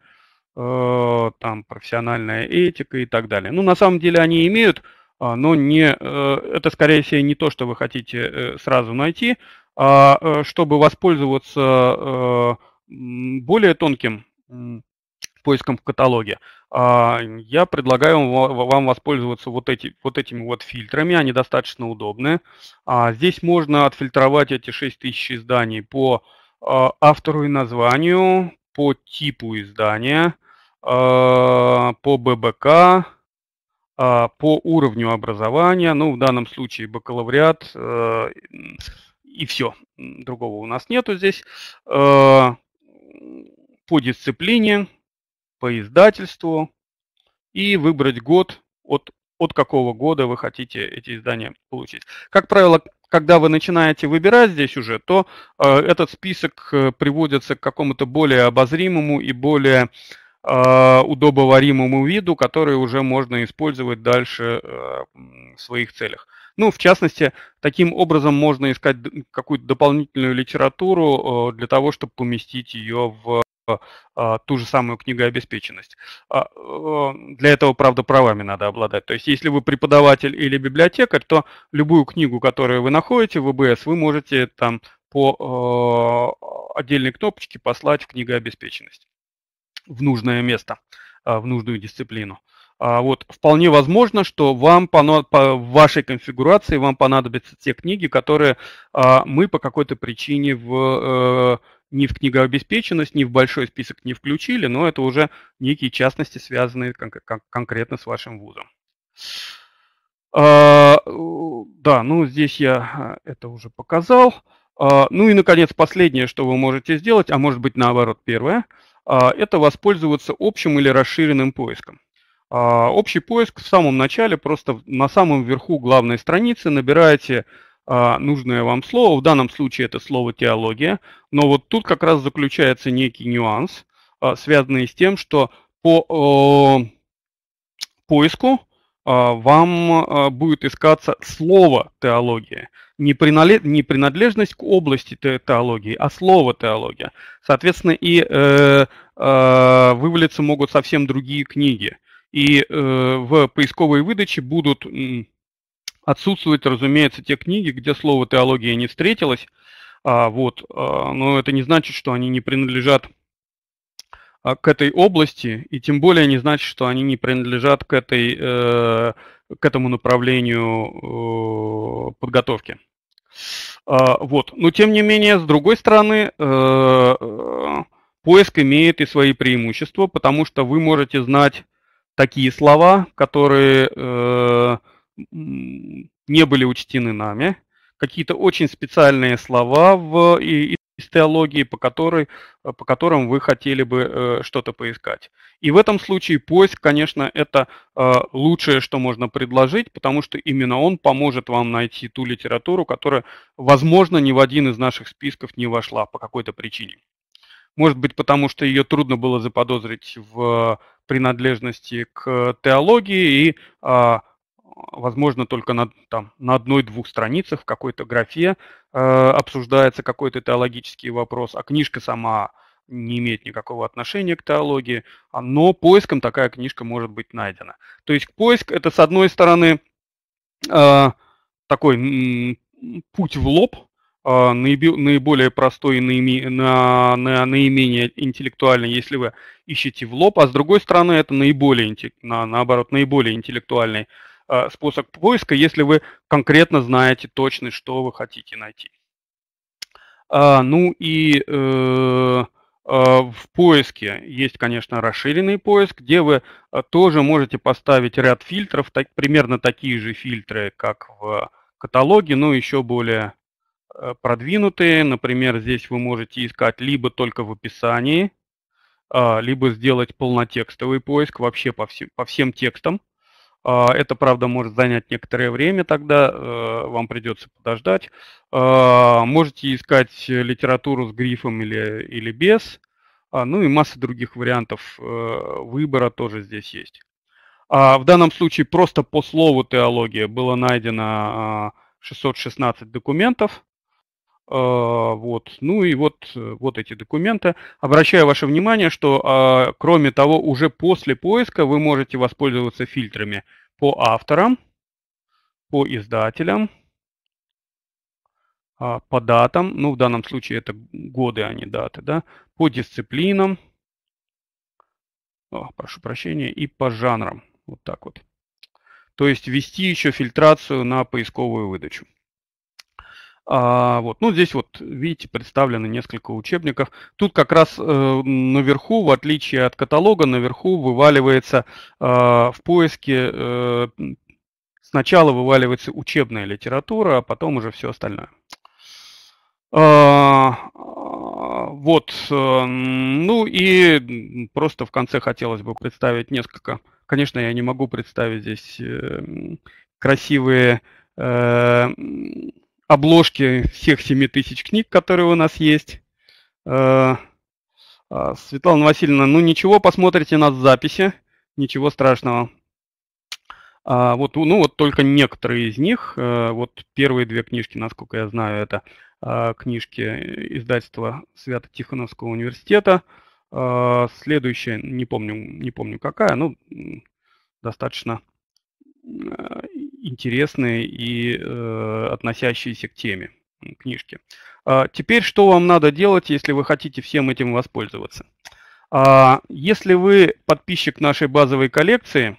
там профессиональная этика и так далее. Ну, на самом деле они имеют, а, но не, э, это, скорее всего, не то, что вы хотите э, сразу найти, а э, чтобы воспользоваться более тонким поиском в каталоге, а, я предлагаю вам воспользоваться вот, эти, вот этими вот фильтрами, они достаточно удобны. А, здесь можно отфильтровать эти 6000 изданий по автору и названию, по типу издания, по ББК, а, по уровню образования, ну, в данном случае бакалавриат, э, и все, другого у нас нету здесь, а, по дисциплине, по издательству, и выбрать год, от, от какого года вы хотите эти издания получить. Как правило, когда вы начинаете выбирать здесь уже, то э, этот список э, приводится к какому-то более обозримому и более а, удобоваримому виду, который уже можно использовать дальше э, в своих целях. Ну, в частности, таким образом можно искать какую-то дополнительную литературу для того, чтобы поместить ее в а, ту же самую книгообеспеченность. А, для этого, правда, правами надо обладать. То есть, если вы преподаватель или библиотекарь, то любую книгу, которую вы находите в ВБС, вы можете там по отдельной кнопочке послать в книгообеспеченность в нужное место, а, в нужную дисциплину. А вот, вполне возможно, что вам в вашей конфигурации вам понадобятся те книги, которые а, мы по какой-то причине в, э, ни в книгообеспеченность, ни в большой список не включили, но это уже некие частности, связанные кон кон конкретно с вашим вузом. Да, ну здесь я э, это уже показал. Ну и, наконец, последнее, что вы можете сделать, а может быть наоборот первое – а, это воспользоваться общим или расширенным поиском. А, общий поиск в самом начале, просто на самом верху главной страницы набираете а, нужное вам слово. В данном случае это слово теология. Но вот тут как раз заключается некий нюанс, связанный с тем, что по поиску а, вам а, будет искаться слово теология. Не принадлежность к области теологии, а слово теология. Соответственно, и э, э, вывалиться могут совсем другие книги. И э, в поисковой выдаче будут отсутствовать, разумеется, те книги, где слово теология не встретилось. А, вот, а, но это не значит, что они не принадлежат а, к этой области, и тем более не значит, что они не принадлежат к, этой, э, к этому направлению э, подготовки. Э, вот. Но тем не менее, с другой стороны, э, э, поиск имеет и свои преимущества, потому что вы можете знать такие слова, которые э, не были учтены нами, какие-то очень специальные слова в из теологии, по, которой, э, по которым вы хотели бы э, что-то поискать. И в этом случае поиск, конечно, это э, лучшее, что можно предложить, потому что именно он поможет вам найти ту литературу, которая, возможно, ни в один из наших списков не вошла по какой-то причине. Может быть, потому что ее трудно было заподозрить в э, принадлежности к э, теологии и э, возможно, только на, там, на одной-двух страницах в какой-то графе э, обсуждается какой-то теологический вопрос, а книжка сама не имеет никакого отношения к теологии, а, но поиском такая книжка может быть найдена. То есть поиск – это, с одной стороны, э, такой путь в лоб, э, наиболее простой и наименее интеллектуальный, если вы ищете в лоб, а с другой стороны, это наиболее, на, наоборот, наиболее интеллектуальный э, способ поиска, если вы конкретно знаете точно, что вы хотите найти. А, ну и э, а, в поиске есть, конечно, расширенный поиск, где вы э, тоже можете поставить ряд фильтров, так, примерно такие же фильтры, как в каталоге, но еще более э, продвинутые. Например, здесь вы можете искать либо только в описании, а, либо сделать полнотекстовый поиск вообще по, всем, по всем текстам. А, это, правда, может занять некоторое время тогда, э, вам придется подождать. А, можете искать литературу с грифом или, или без. А, ну и масса других вариантов э, выбора тоже здесь есть. В данном случае просто по слову теология было найдено 616 документов. А, вот. Ну и вот, э, вот эти документы. Обращаю ваше внимание, что а, кроме того, уже после поиска вы можете воспользоваться фильтрами по авторам, по издателям, а, по датам, ну в данном случае это годы, а не даты, да, по дисциплинам, о, прошу прощения, и по жанрам. Вот так вот. То есть ввести еще фильтрацию на поисковую выдачу. А, вот. Ну, здесь вот, видите, представлены несколько учебников. Тут как раз э, наверху, в отличие от каталога, наверху вываливается э, в поиске, э, сначала вываливается учебная литература, а потом уже все остальное. А, вот, э, ну и просто в конце хотелось бы представить несколько. Конечно, я не могу представить здесь э, красивые э, обложки всех 7 тысяч книг, которые у нас есть. Э, а, Светлана Васильевна, ну ничего, посмотрите нас в записи, ничего страшного. А, вот, ну вот только некоторые из них, э, вот первые две книжки, насколько я знаю, это а, книжки издательства Свято-Тихоновского университета. Следующая, не помню, не помню какая, но ну, достаточно э, интересные и э, относящиеся к теме книжки. А, теперь что вам надо делать, если вы хотите всем этим воспользоваться? А, если вы подписчик нашей базовой коллекции,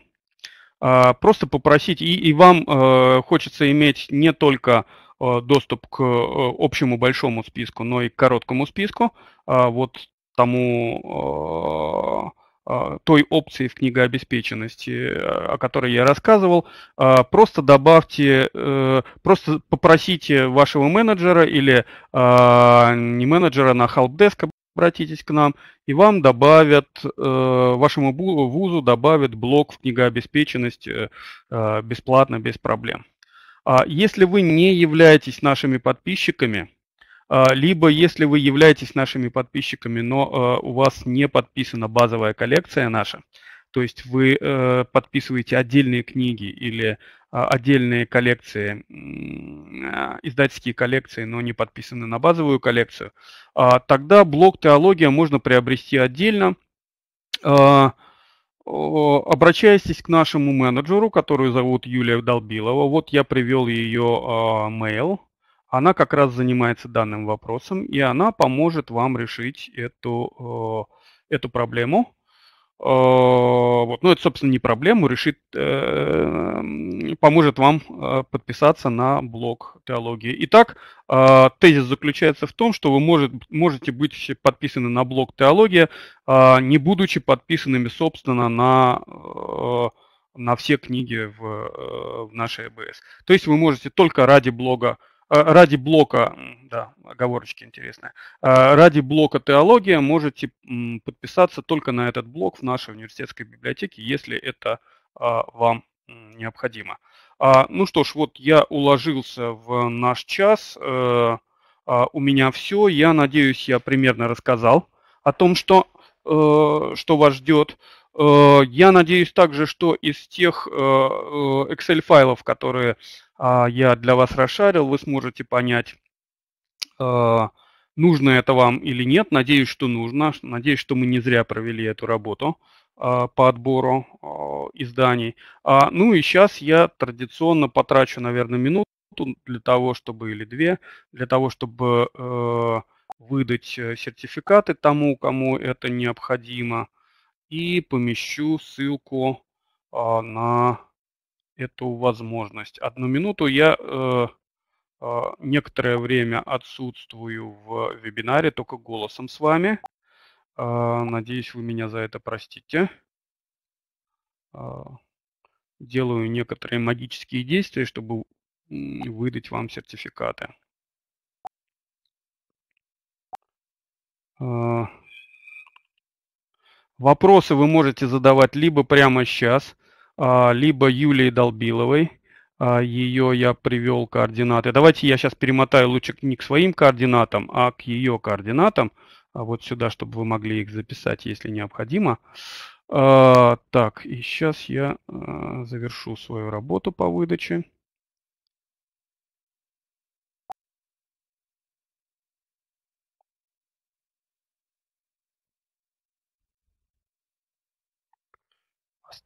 а, просто попросить и, и вам а, хочется иметь не только а, доступ к а, общему большому списку, но и к короткому списку, а, вот тому... А, а, той опции в книгообеспеченности, а, о которой я рассказывал, а, просто добавьте, э, просто попросите вашего менеджера или не менеджера на helpdesk обратитесь к нам, и вам добавят, э, вашему вузу добавят блок в книгообеспеченность э, бесплатно, без проблем. Если вы не являетесь нашими подписчиками, а, либо, если вы являетесь нашими подписчиками, но а, у вас не подписана базовая коллекция наша, то есть вы э, подписываете отдельные книги или а, отдельные коллекции, издательские коллекции, но не подписаны на базовую коллекцию, тогда блок «Теология» можно приобрести отдельно. Обращайтесь к нашему менеджеру, которую зовут Юлия Долбилова. Вот я привел ее мейл. Она как раз занимается данным вопросом, и она поможет вам решить эту, э, эту проблему. Э, вот. Ну, это, собственно, не проблему, решит, э, поможет вам подписаться на блог теологии. Итак, тезис заключается в том, что вы может, можете быть подписаны на блог теология, не будучи подписанными, собственно, на на все книги в, в нашей АБС. То есть вы можете только ради блога а, ради блока, да, оговорочки интересные, а, ради блока теология можете подписаться только на этот блок в нашей университетской библиотеке, если это а, вам необходимо. Ну что ж, вот я уложился в наш час, э, у меня все, я надеюсь, я примерно рассказал о том, что, э, что вас ждет. Э, я надеюсь также, что из тех Excel-файлов, которые а я для вас расшарил, вы сможете понять, а, нужно это вам или нет. Надеюсь, что нужно. Надеюсь, что мы не зря провели эту работу а, по отбору а, изданий. Ну и сейчас я традиционно потрачу, наверное, минуту для того, чтобы или две, для того, чтобы э, выдать э, сертификаты тому, кому это необходимо, и помещу ссылку на эту возможность. Одну минуту я э, э, некоторое время отсутствую в вебинаре, только голосом с вами. Э, надеюсь, вы меня за это простите. Э, делаю некоторые магические действия, чтобы выдать вам сертификаты. вопросы вы можете задавать либо прямо сейчас – а, либо Юлии Долбиловой. А, ее я привел координаты. Давайте я сейчас перемотаю лучше не к своим координатам, а к ее координатам. А вот сюда, чтобы вы могли их записать, если необходимо. Так, и сейчас я завершу свою работу по выдаче.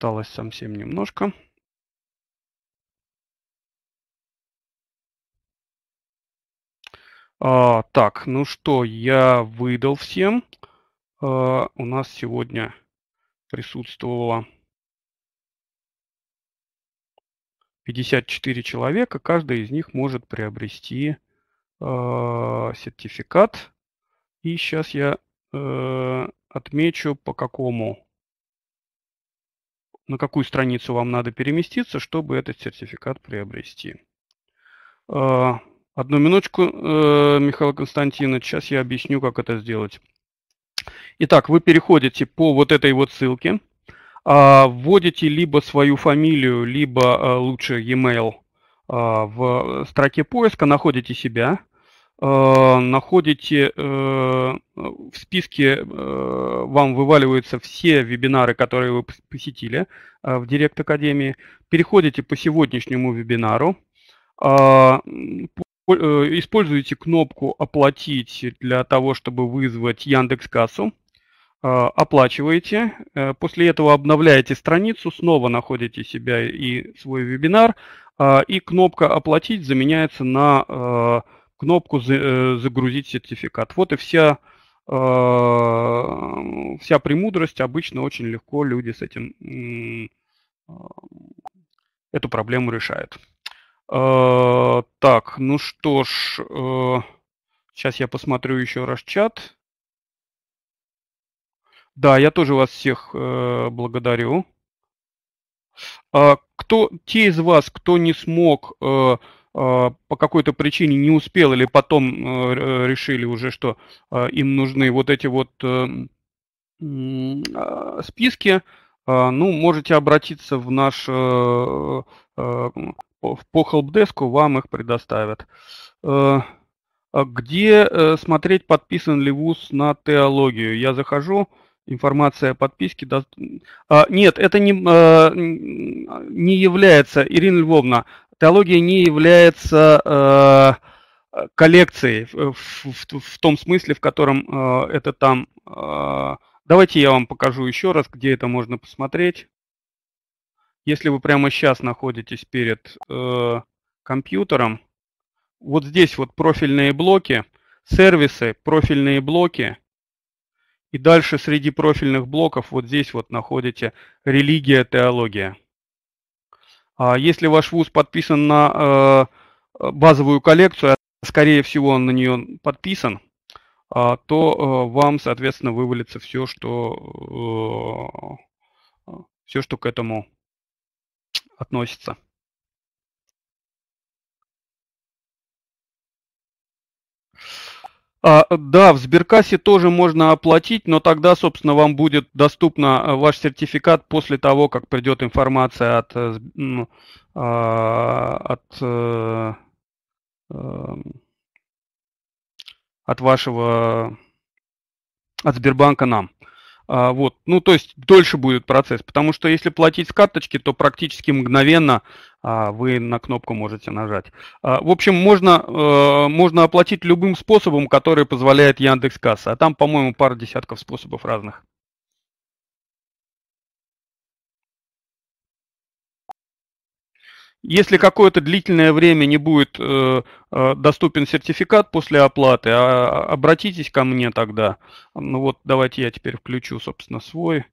Осталось совсем немножко. А, так, ну что, я выдал всем. А, у нас сегодня присутствовало 54 человека. Каждый из них может приобрести а, сертификат. И сейчас я а, отмечу, по какому на какую страницу вам надо переместиться, чтобы этот сертификат приобрести. А, одну минуточку, э, Михаил Константинович, сейчас я объясню, как это сделать. Итак, вы переходите по вот этой вот ссылке, а, вводите либо свою фамилию, либо э, лучше e-mail а, в э, строке поиска, находите себя, Э, находите э, в списке, э, вам вываливаются все вебинары, которые вы посетили в Директ Академии. Переходите по сегодняшнему вебинару, а, используйте кнопку «Оплатить» для того, чтобы вызвать Яндекс Кассу. Оплачиваете, после этого обновляете страницу, снова находите себя и свой вебинар, и кнопка «Оплатить» заменяется на кнопку э, «Загрузить сертификат». Вот и вся, э, вся премудрость. Обычно очень легко люди с этим э, эту проблему решают. Так, ну что ж, сейчас я посмотрю еще раз чат. Да, я тоже вас всех благодарю. А кто, те из вас, кто не смог а, по какой-то причине не успел или потом а, э, решили уже, что а, им нужны вот эти вот эм, списки, ну, можете обратиться в наш э, э, по хелпдеску, вам их предоставят. Где смотреть, подписан ли ВУЗ на теологию? Я захожу, информация о подписке. Нет, это не, не является, Ирина Львовна, Теология не является э, коллекцией в, в, в том смысле, в котором э, это там. Э, давайте я вам покажу еще раз, где это можно посмотреть. Если вы прямо сейчас находитесь перед э, компьютером, вот здесь вот профильные блоки, сервисы, профильные блоки. И дальше среди профильных блоков вот здесь вот находите религия, теология. А Если ваш вуз подписан на э, базовую коллекцию, а скорее всего он на нее подписан, а, то э, вам, соответственно, вывалится все, что, э, все, что к этому относится. А, да, в Сберкассе тоже можно оплатить, но тогда, собственно, вам будет доступно э, ваш сертификат после того, как придет информация от, э, ну, а, от, э, эм, от вашего, от Сбербанка нам. А, вот. Ну, то есть дольше будет процесс, потому что если платить с карточки, то практически мгновенно а, вы на кнопку можете нажать. А, в общем, можно, э, можно оплатить любым способом, который позволяет Яндекс Касса. А там, по-моему, пара десятков способов разных. Если какое-то длительное время не будет э, э, доступен сертификат после оплаты, а, а, обратитесь ко мне тогда. Ну вот, давайте я теперь включу, собственно, свой.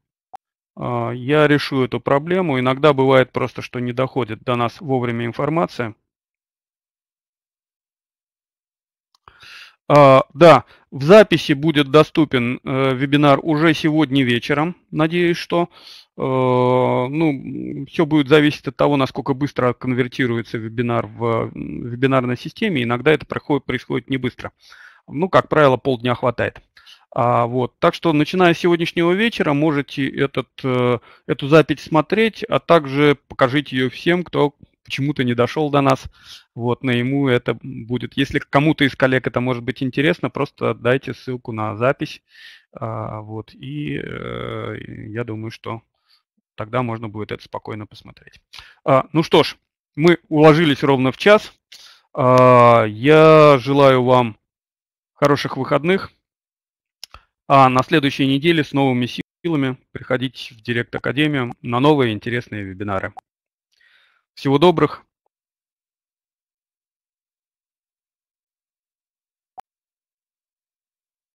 А, я решу эту проблему. Иногда бывает просто, что не доходит до нас вовремя информация. А, да, в записи будет доступен э, вебинар уже сегодня вечером, надеюсь, что. Э, ну, все будет зависеть от того, насколько быстро конвертируется вебинар в, вебинарной системе. Иногда это происходит не быстро. Ну, как правило, полдня хватает. А, вот, так что, начиная с сегодняшнего вечера, можете этот, э, эту запись смотреть, а также покажите ее всем, кто почему-то не дошел до нас. Вот, на ему это будет. Если кому-то из коллег это может быть интересно, просто дайте ссылку на запись. А, вот, и э, я думаю, что тогда можно будет это спокойно посмотреть. А, ну что ж, мы уложились ровно в час. А, я желаю вам хороших выходных а на следующей неделе с новыми силами приходить в Директ Академию на новые интересные вебинары. Всего добрых,